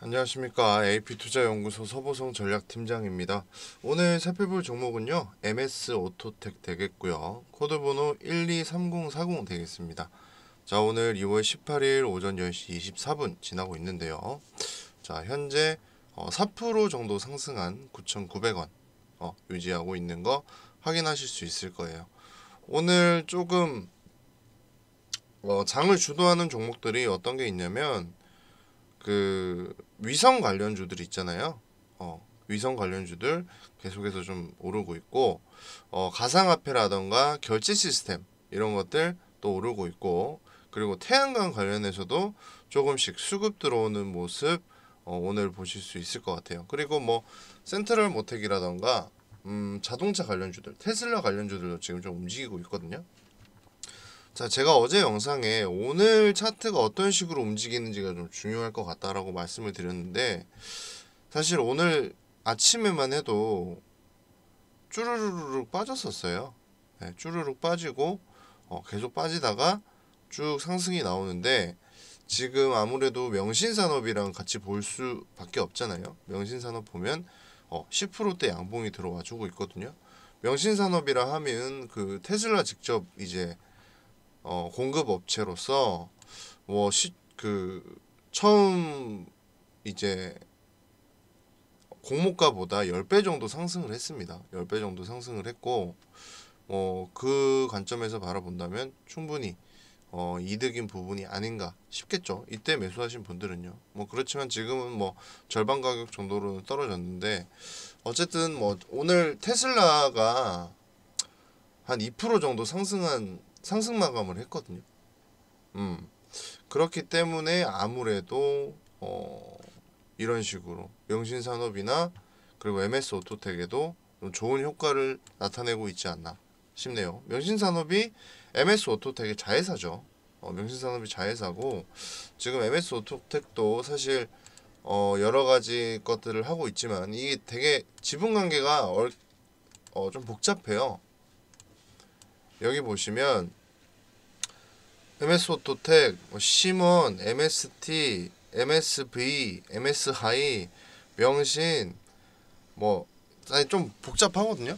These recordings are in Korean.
안녕하십니까. AP투자연구소 서보성 전략팀장입니다. 오늘 살펴볼 종목은요. MS 오토텍 되겠고요. 코드번호 123040 되겠습니다. 자, 오늘 2월 18일 오전 10시 24분 지나고 있는데요. 자, 현재 4% 어, 정도 상승한 9,900원 어, 유지하고 있는 거 확인하실 수 있을 거예요. 오늘 조금 어, 장을 주도하는 종목들이 어떤 게 있냐면 그 위성 관련주들 있잖아요. 어, 위성 관련주들 계속해서 좀 오르고 있고 어, 가상화폐라던가 결제 시스템 이런 것들 또 오르고 있고 그리고 태양광 관련해서도 조금씩 수급 들어오는 모습 어, 오늘 보실 수 있을 것 같아요. 그리고 뭐 센트럴 모텍이라던가 음, 자동차 관련주들, 테슬라 관련주들도 지금 좀 움직이고 있거든요. 자, 제가 어제 영상에 오늘 차트가 어떤 식으로 움직이는지가 좀 중요할 것 같다라고 말씀을 드렸는데 사실 오늘 아침에만 해도 쭈르륵 빠졌었어요. 네, 쭈르륵 빠지고 어, 계속 빠지다가 쭉 상승이 나오는데 지금 아무래도 명신산업이랑 같이 볼 수밖에 없잖아요. 명신산업 보면 어, 10%대 양봉이 들어와 주고 있거든요. 명신산업이라 하면 그 테슬라 직접 이제 어, 공급 업체로서 뭐그 처음 이제 공모가보다 10배 정도 상승을 했습니다. 10배 정도 상승을 했고 뭐그 어, 관점에서 바라본다면 충분히 어, 이득인 부분이 아닌가 싶겠죠. 이때 매수하신 분들은요. 뭐 그렇지만 지금은 뭐 절반 가격 정도로 는 떨어졌는데 어쨌든 뭐 오늘 테슬라가 한 2% 정도 상승한 상승 마감을 했거든요. 음. 그렇기 때문에 아무래도 어, 이런 식으로 영신 산업이나 그리고 MS 오토텍에도 좋은 효과를 나타내고 있지 않나 싶네요. 명신산업이 MS 오토텍의 자회사죠. 어, 명신산업이 자회사고 지금 MS 오토텍도 사실 어, 여러 가지 것들을 하고 있지만 이게 되게 지분 관계가 어, 좀 복잡해요. 여기 보시면 MS 오토텍, 뭐 시몬, MST, MSV, MS하이, 명신 뭐 아니 좀 복잡하거든요.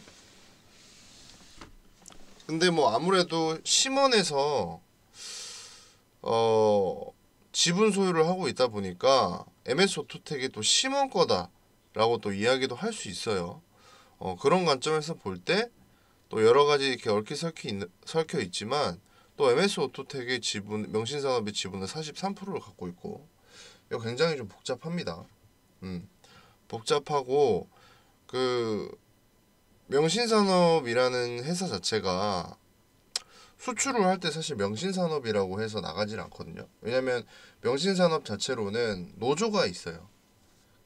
근데 뭐 아무래도 시몬에서 어 지분 소유를 하고 있다 보니까 MS 오토텍이 또 시몬 거다라고 또 이야기도 할 수 있어요. 어 그런 관점에서 볼때 또 여러 가지 이렇게 얽히 설키 설켜 있지만 또 MS 오토텍의 지분 명신산업의 지분을 43%를 갖고 있고 이거 굉장히 좀 복잡합니다. 음 복잡하고 그 명신산업이라는 회사 자체가 수출을 할 때 사실 명신산업이라고 해서 나가질 않거든요. 왜냐하면 명신산업 자체로는 노조가 있어요.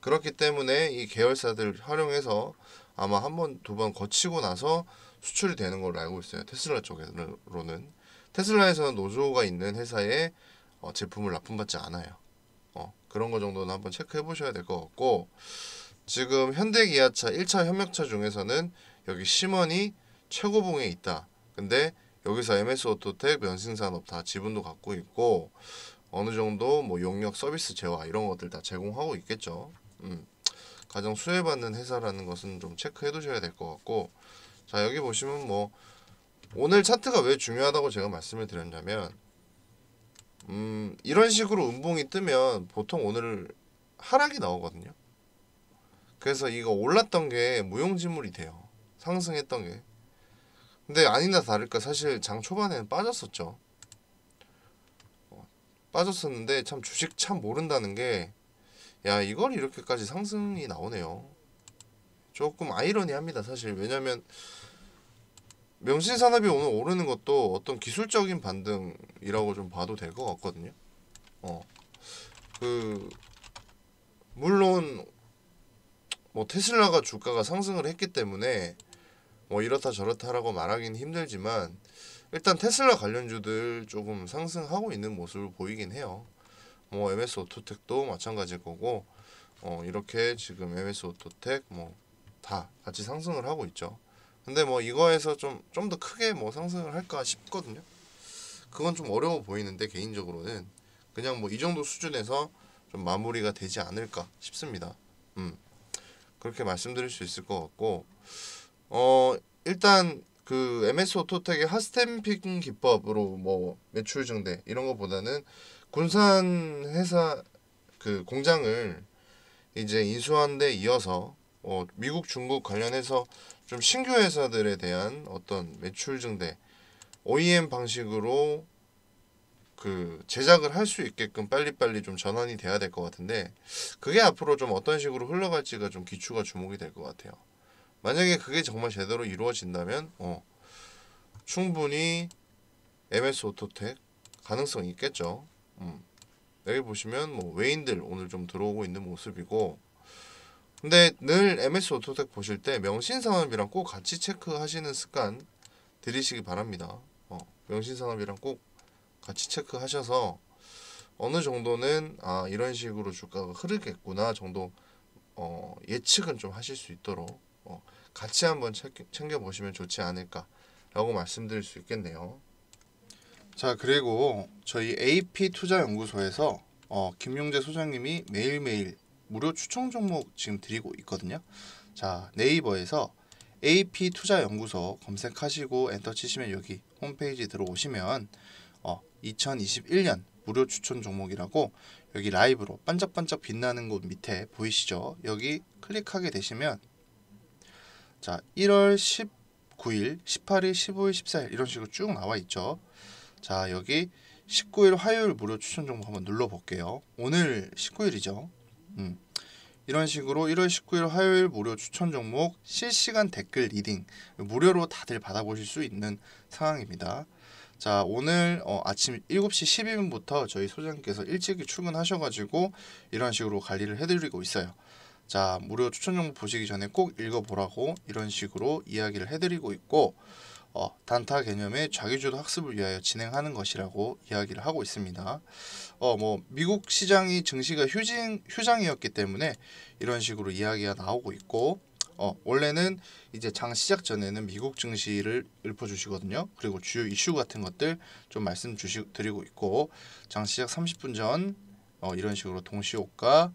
그렇기 때문에 이 계열사들 활용해서 아마 한 번, 두 번 거치고 나서 수출이 되는 걸로 알고 있어요. 테슬라 쪽으로는. 테슬라에서는 노조가 있는 회사에 어, 제품을 납품받지 않아요. 어, 그런 거 정도는 한번 체크해 보셔야 될 것 같고 지금 현대기아차 1차 협력차 중에서는 여기 심원이 최고봉에 있다. 근데 여기서 MS 오토텍, 면신산업 다 지분도 갖고 있고 어느 정도 뭐 용역 서비스 재화 이런 것들 다 제공하고 있겠죠. 음, 가장 수혜받는 회사라는 것은 좀 체크해 두셔야 될 것 같고 자 여기 보시면 뭐 오늘 차트가 왜 중요하다고 제가 말씀을 드렸냐면 음, 이런 식으로 음봉이 뜨면 보통 오늘 하락이 나오거든요. 그래서 이거 올랐던 게 무용지물이 돼요. 상승했던 게. 근데 아니나 다를까 사실 장 초반에는 빠졌었죠. 어, 빠졌었는데 참 주식 참 모른다는 게야 이걸 이렇게까지 상승이 나오네요 조금 아이러니합니다 사실 왜냐면 명신산업이 오늘 오르는 것도 어떤 기술적인 반등이라고 좀 봐도 될 것 같거든요 어그 물론 뭐 테슬라가 주가가 상승을 했기 때문에 뭐 이렇다 저렇다라고 말하기는 힘들지만 일단 테슬라 관련주들 조금 상승하고 있는 모습을 보이긴 해요 뭐 MS 오토텍도 마찬가지일 거고 어, 이렇게 지금 MS 오토텍 뭐 다 같이 상승을 하고 있죠. 근데 뭐 이거에서 좀 좀 더 크게 뭐 상승을 할까 싶거든요. 그건 좀 어려워 보이는데 개인적으로는 그냥 뭐 이 정도 수준에서 좀 마무리가 되지 않을까 싶습니다. 음. 그렇게 말씀드릴 수 있을 것 같고 어 일단 그 MS 오토텍의 핫스탬핑 기법으로 뭐 매출 증대 이런 것보다는 군산 회사 그 공장을 이제 인수한 데 이어서 어, 미국 중국 관련해서 좀 신규 회사들에 대한 어떤 매출 증대 OEM 방식으로 그 제작을 할 수 있게끔 빨리빨리 좀 전환이 돼야 될 것 같은데 그게 앞으로 좀 어떤 식으로 흘러갈지가 좀기초가 주목이 될 것 같아요. 만약에 그게 정말 제대로 이루어진다면 어, 충분히 MS 오토텍 가능성이 있겠죠. 음. 여기 보시면 뭐 외인들 오늘 좀 들어오고 있는 모습이고 근데 늘 MS 오토텍 보실 때 명신산업이랑 꼭 같이 체크하시는 습관 들이시기 바랍니다. 어, 명신산업이랑 꼭 같이 체크하셔서 어느 정도는 아 이런 식으로 주가가 흐르겠구나 정도 어, 예측은 좀 하실 수 있도록 어, 같이 한번 챙겨 보시면 좋지 않을까라고 말씀드릴 수 있겠네요. 자 그리고 저희 AP투자연구소에서 어, 김용재 소장님이 매일매일 무료 추천 종목 지금 드리고 있거든요. 자 네이버에서 AP투자연구소 검색하시고 엔터 치시면 여기 홈페이지 들어오시면 어, 2021년 무료 추천 종목이라고 여기 라이브로 반짝반짝 빛나는 곳 밑에 보이시죠? 여기 클릭하게 되시면 자 1월 19일, 18일, 15일, 14일 이런 식으로 쭉 나와 있죠. 자 여기 19일 화요일 무료 추천 종목 한번 눌러볼게요. 오늘 19일이죠. 음. 이런 식으로 1월 19일 화요일 무료 추천 종목 실시간 댓글 리딩 무료로 다들 받아보실 수 있는 상황입니다. 자 오늘 어, 아침 7시 12분부터 저희 소장님께서 일찍 출근하셔가지고 이런 식으로 관리를 해드리고 있어요. 자 무료 추천 종목 보시기 전에 꼭 읽어보라고 이런 식으로 이야기를 해드리고 있고 어, 단타 개념의 자기주도 학습을 위하여 진행하는 것이라고 이야기를 하고 있습니다. 어, 뭐 미국 시장이 증시가 휴진, 휴장이었기 때문에 이런 식으로 이야기가 나오고 있고 어, 원래는 이제 장 시작 전에는 미국 증시를 읊어주시거든요. 그리고 주요 이슈 같은 것들 좀 말씀 주시, 드리고 있고 장 시작 30분 전 어, 이런 식으로 동시호가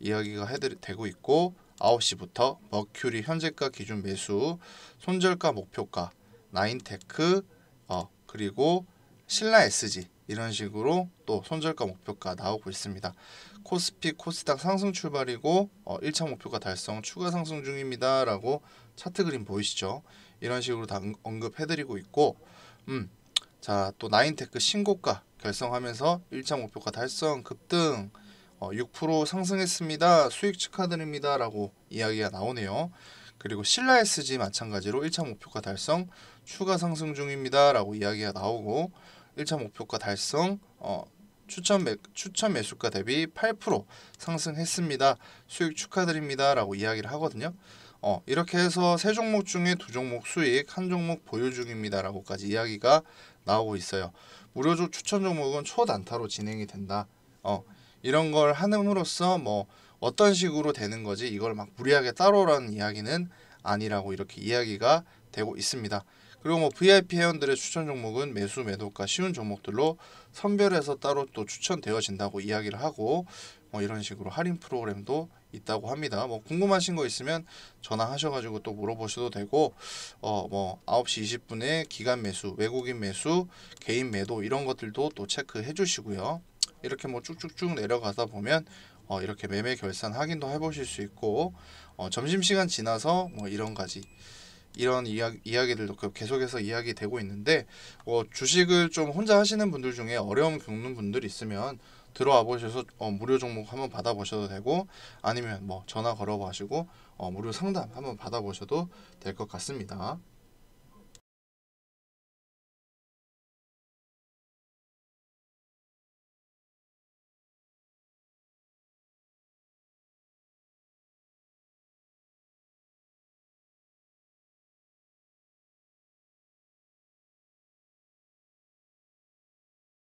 이야기가 해드리, 되고 있고 9시부터 머큐리 현재가 기준 매수, 손절가 목표가 나인테크, 어, 그리고 신라 SG 이런 식으로 또 손절가 목표가 나오고 있습니다. 코스피 코스닥 상승 출발이고 어, 1차 목표가 달성 추가 상승 중입니다. 라고 차트 그림 보이시죠? 이런 식으로 다 언급해드리고 있고 음, 자, 또 나인테크 신고가 결성하면서 1차 목표가 달성 급등 어, 6% 상승했습니다. 수익 축하드립니다. 라고 이야기가 나오네요. 그리고 신라 SG 마찬가지로 1차 목표가 달성 추가 상승 중입니다라고 이야기가 나오고 1차 목표가 달성 어, 추천 매, 추천 매수가 대비 8% 상승했습니다. 수익 축하드립니다라고 이야기를 하거든요. 어, 이렇게 해서 세 종목 중에 두 종목 수익, 한 종목 보유 중입니다라고까지 이야기가 나오고 있어요. 무료 추천 종목은 초단타로 진행이 된다. 어, 이런 걸 하음으로써 뭐 어떤 식으로 되는 거지 이걸 막 무리하게 따로라는 이야기는 아니라고 이렇게 이야기가 되고 있습니다. 그리고 뭐 VIP 회원들의 추천 종목은 매수 매도가 쉬운 종목들로 선별해서 따로 또 추천되어진다고 이야기를 하고 뭐 이런 식으로 할인 프로그램도 있다고 합니다. 뭐 궁금하신 거 있으면 전화하셔가지고 또 물어보셔도 되고 어 뭐 9시 20분에 기간 매수, 외국인 매수, 개인 매도 이런 것들도 또 체크해 주시고요. 이렇게 뭐 쭉쭉쭉 내려가다 보면 어, 이렇게 매매 결산 확인도 해보실 수 있고 어, 점심시간 지나서 뭐 이런 가지 이런 이야, 이야기들도 그 계속해서 이야기되고 있는데 어, 주식을 좀 혼자 하시는 분들 중에 어려움 겪는 분들이 있으면 들어와 보셔서 어, 무료 종목 한번 받아보셔도 되고 아니면 뭐 전화 걸어가시고 어, 무료 상담 한번 받아보셔도 될 것 같습니다.